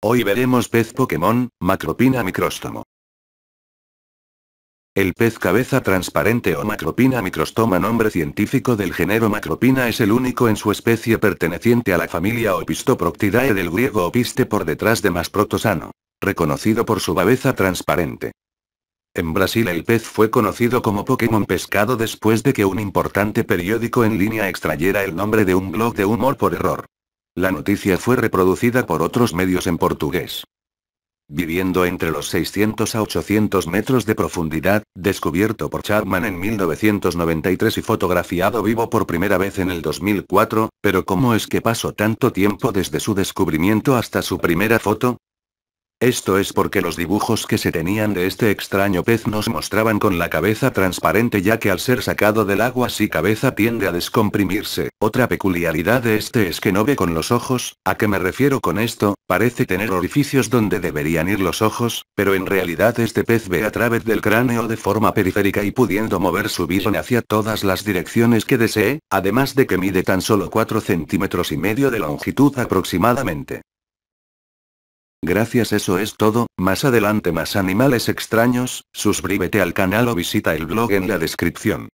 Hoy veremos pez Pokémon, Macropina micróstomo. El pez cabeza transparente o Macropina microstoma nombre científico del género Macropina es el único en su especie perteneciente a la familia Opistoproctidae del griego opiste por detrás de Masprotosano. Reconocido por su cabeza transparente. En Brasil el pez fue conocido como Pokémon pescado después de que un importante periódico en línea extrayera el nombre de un blog de humor por error. La noticia fue reproducida por otros medios en portugués. Viviendo entre los 600 a 800 metros de profundidad, descubierto por Chapman en 1993 y fotografiado vivo por primera vez en el 2004, pero ¿cómo es que pasó tanto tiempo desde su descubrimiento hasta su primera foto? Esto es porque los dibujos que se tenían de este extraño pez nos mostraban con la cabeza transparente ya que al ser sacado del agua si cabeza tiende a descomprimirse. Otra peculiaridad de este es que no ve con los ojos, ¿a qué me refiero con esto? Parece tener orificios donde deberían ir los ojos, pero en realidad este pez ve a través del cráneo de forma periférica y pudiendo mover su visón hacia todas las direcciones que desee, además de que mide tan solo 4 centímetros y medio de longitud aproximadamente. Gracias eso es todo, más adelante más animales extraños, suscríbete al canal o visita el blog en la descripción.